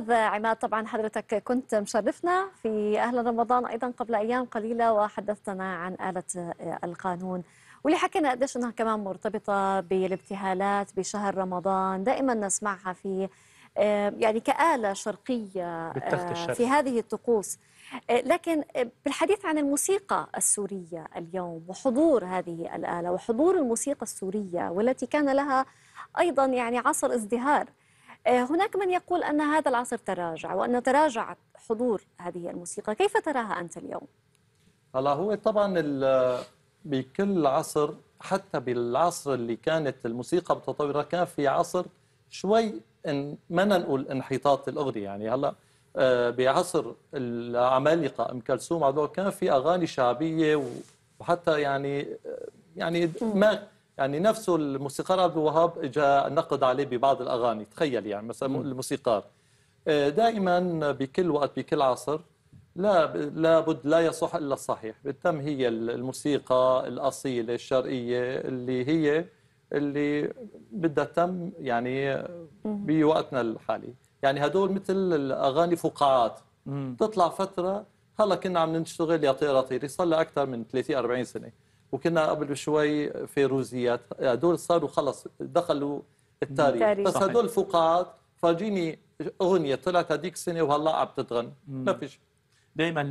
استاذ عماد طبعا حضرتك كنت مشرفنا في اهل رمضان ايضا قبل ايام قليله وحدثتنا عن اله آه، القانون واللي حكينا قديش انها كمان مرتبطه بالابتهالات بشهر رمضان دائما نسمعها في آه، يعني كاله شرقيه آه، في هذه الطقوس لكن بالحديث عن الموسيقى السوريه اليوم وحضور هذه الاله وحضور الموسيقى السوريه والتي كان لها ايضا يعني عصر ازدهار آه، هناك من يقول أن هذا العصر تراجع وأن تراجع حضور هذه الموسيقى كيف تراها أنت اليوم؟ هلا هو طبعا بكل عصر حتى بالعصر اللي كانت الموسيقى متطوره كان في عصر شوي إن ما نقول انحطاط الاغنيه يعني هلا آه، بعصر العمالقه ام كلثوم هذول كان في اغاني شعبيه وحتى يعني آه، يعني ما يعني نفسه الموسيقار عبد الوهاب اجى نقد عليه ببعض الاغاني تخيل يعني مثلا الموسيقار آه، دائما بكل وقت بكل عصر لا لابد لا يصح الا الصحيح بالتم هي الموسيقى الاصيله الشرقيه اللي هي اللي بدها تم يعني بوقتنا الحالي يعني هدول مثل الاغاني فقاعات تطلع فتره هلا كنا عم نشتغل يا طير يا طير صار لها اكثر من 30 40 سنه وكنا قبل شوي فيروزيات هدول صاروا خلص دخلوا التاريخ, التاريخ. بس هدول الفقاعات فرجيني اغنيه طلعت هذيك السنه وهلا عم تتغنى ما فيش دائما